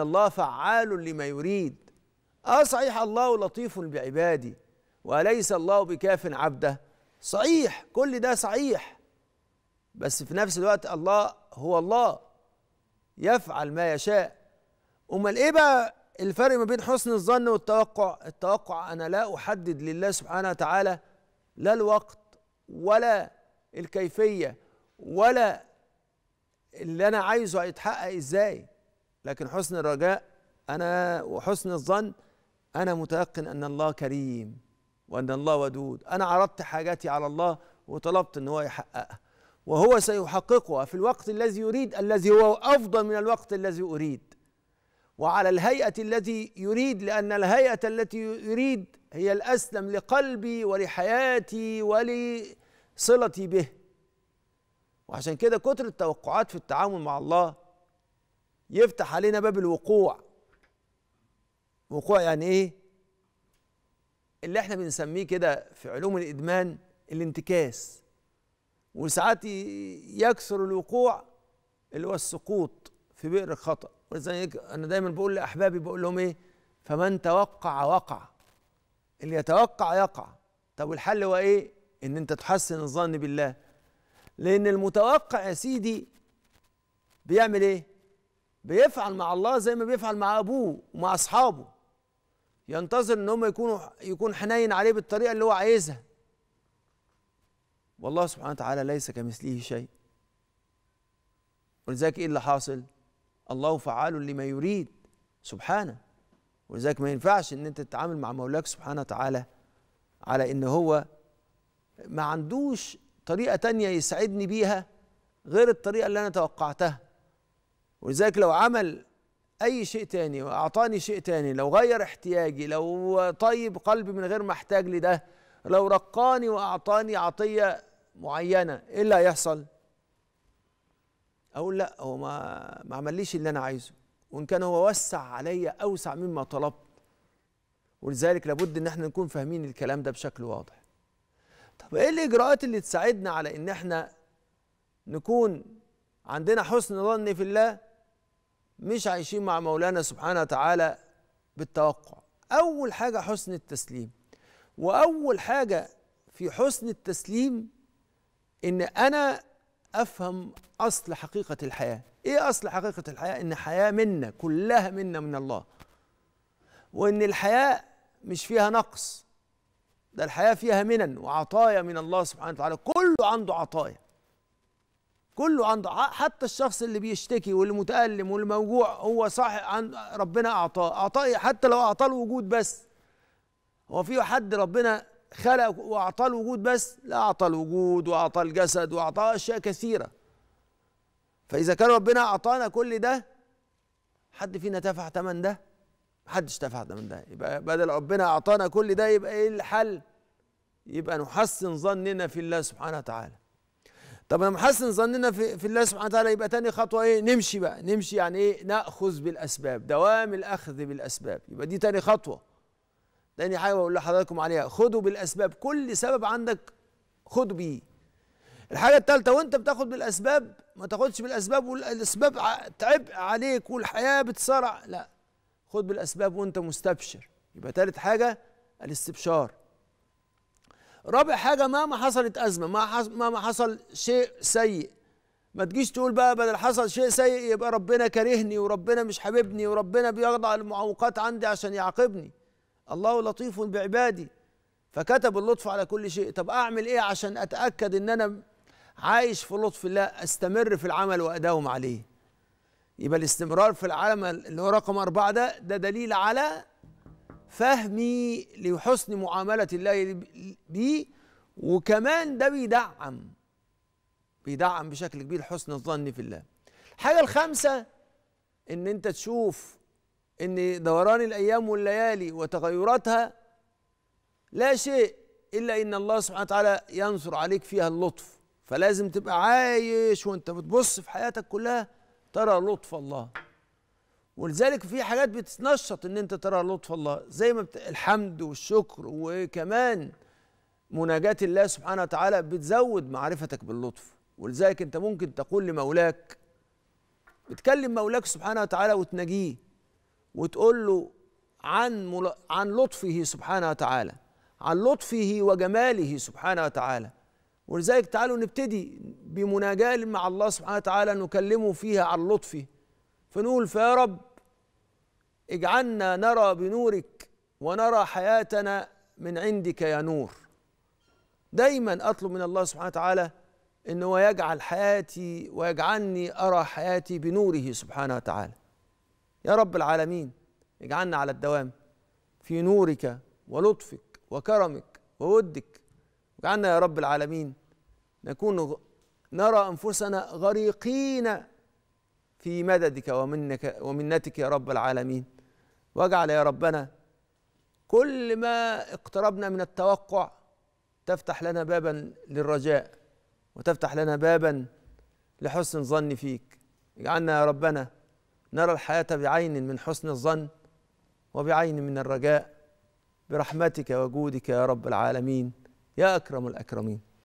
الله فعال لما يريد أصحيح آه، الله لطيف بعبادي وليس الله بكاف عبده صحيح كل ده صحيح بس في نفس الوقت الله هو الله يفعل ما يشاء امال ايه بقى الفرق ما بين حسن الظن والتوقع التوقع انا لا احدد لله سبحانه وتعالى لا الوقت ولا الكيفيه ولا اللي انا عايزه هيتحقق ازاي لكن حسن الرجاء أنا وحسن الظن أنا متيقن أن الله كريم وأن الله ودود أنا عرضت حاجاتي على الله وطلبت أن هو يحققها وهو سيحققها في الوقت الذي يريد الذي هو أفضل من الوقت الذي أريد وعلى الهيئة التي يريد لأن الهيئة التي يريد هي الأسلم لقلبي ولحياتي ولصلتي به وعشان كده كتر التوقعات في التعامل مع الله يفتح علينا باب الوقوع وقوع يعني ايه اللي احنا بنسميه كده في علوم الادمان الانتكاس وساعات يكثر الوقوع اللي هو السقوط في بئر الخطا ولذلك انا دايما بقول لاحبابي بقول لهم ايه فمن توقع وقع اللي يتوقع يقع طب والحل هو ايه ان انت تحسن الظن بالله لان المتوقع يا سيدي بيعمل ايه بيفعل مع الله زي ما بيفعل مع ابوه ومع اصحابه ينتظر ان هم يكونوا يكون حنين عليه بالطريقه اللي هو عايزها والله سبحانه وتعالى ليس كمثله شيء ولذلك ايه اللي حاصل الله فعال لما يريد سبحانه ولذلك ما ينفعش ان انت تتعامل مع مولاك سبحانه وتعالى على ان هو ما عندوش طريقه تانية يسعدني بيها غير الطريقه اللي انا توقعتها ولذلك لو عمل أي شيء تاني وأعطاني شيء تاني لو غير احتياجي لو طيب قلبي من غير ما احتاج لده لو رقاني وأعطاني عطية معينة إيه اللي هيحصل؟ أقول لا هو ما ما عمليش اللي أنا عايزه وإن كان هو وسع عليا أوسع مما طلبت ولذلك لابد إن احنا نكون فاهمين الكلام ده بشكل واضح. طب إيه الإجراءات اللي تساعدنا على إن احنا نكون عندنا حسن ظن في الله مش عايشين مع مولانا سبحانه وتعالى بالتوقع اول حاجه حسن التسليم واول حاجه في حسن التسليم ان انا افهم اصل حقيقه الحياه ايه اصل حقيقه الحياه ان حياه منا كلها منا من الله وان الحياه مش فيها نقص ده الحياه فيها منن وعطايا من الله سبحانه وتعالى كله عنده عطايا كله عنده حتى الشخص اللي بيشتكي واللي متألم والموجوع هو صح عن ربنا أعطاه أعطاه إيه؟ حتى لو أعطاه الوجود بس هو في حد ربنا خلق وأعطاه الوجود بس لا أعطى الوجود وأعطاه الجسد وأعطاه أشياء كثيرة فإذا كان ربنا أعطانا كل ده حد فينا دفع ثمن ده محدش دفع ثمن ده يبقى بدل ربنا أعطانا كل ده يبقى إيه الحل يبقى نحسن ظننا في الله سبحانه وتعالى طب لما حسن ظننا في, في الله سبحانه وتعالى يبقى تاني خطوه ايه نمشي بقى نمشي يعني ايه ناخذ بالاسباب دوام الاخذ بالاسباب يبقى دي تاني خطوه تاني حاجه بقول لحضراتكم عليها خدوا بالاسباب كل سبب عندك خد بيه الحاجه الثالثه وانت بتاخد بالاسباب ما تاخدش بالاسباب والاسباب تعب عليك والحياه بتسرع لا خد بالاسباب وانت مستبشر يبقى ثالث حاجه الاستبشار رابع حاجه مهما حصلت ازمه مهما حصل شيء سيء ما تجيش تقول بقى بدل حصل شيء سيء يبقى ربنا كرهني وربنا مش حاببني وربنا بيضع المعوقات عندي عشان يعاقبني الله لطيف بعبادي فكتب اللطف على كل شيء طب اعمل ايه عشان اتاكد ان انا عايش في لطف الله استمر في العمل واداوم عليه يبقى الاستمرار في العمل اللي هو رقم أربعة ده ده دليل على فهمي لحسن معاملة الله بي وكمان ده بيدعم بيدعم بشكل كبير حسن الظن في الله الحاجة الخامسة ان انت تشوف ان دوران الايام والليالي وتغيراتها لا شيء الا ان الله سبحانه وتعالى ينصر عليك فيها اللطف فلازم تبقى عايش وانت بتبص في حياتك كلها ترى لطف الله ولذلك في حاجات بتتنشط ان انت ترى لطف الله زي ما بت... الحمد والشكر وكمان مناجاة الله سبحانه وتعالى بتزود معرفتك باللطف ولذلك انت ممكن تقول لمولاك بتكلم مولاك سبحانه وتعالى وتناجيه وتقول له عن مل... عن لطفه سبحانه وتعالى عن لطفه وجماله سبحانه وتعالى ولذلك تعالوا نبتدي بمناجاة مع الله سبحانه وتعالى نكلمه فيها عن لطفه فنقول فيا رب اجعلنا نرى بنورك ونرى حياتنا من عندك يا نور دايما اطلب من الله سبحانه وتعالى ان هو يجعل حياتي ويجعلني ارى حياتي بنوره سبحانه وتعالى يا رب العالمين اجعلنا على الدوام في نورك ولطفك وكرمك وودك اجعلنا يا رب العالمين نكون نرى انفسنا غريقين في مددك ومنك ومنتك يا رب العالمين واجعل يا ربنا كل ما اقتربنا من التوقع تفتح لنا بابا للرجاء وتفتح لنا بابا لحسن الظن فيك اجعلنا يا ربنا نرى الحياة بعين من حسن الظن وبعين من الرجاء برحمتك وجودك يا رب العالمين يا أكرم الأكرمين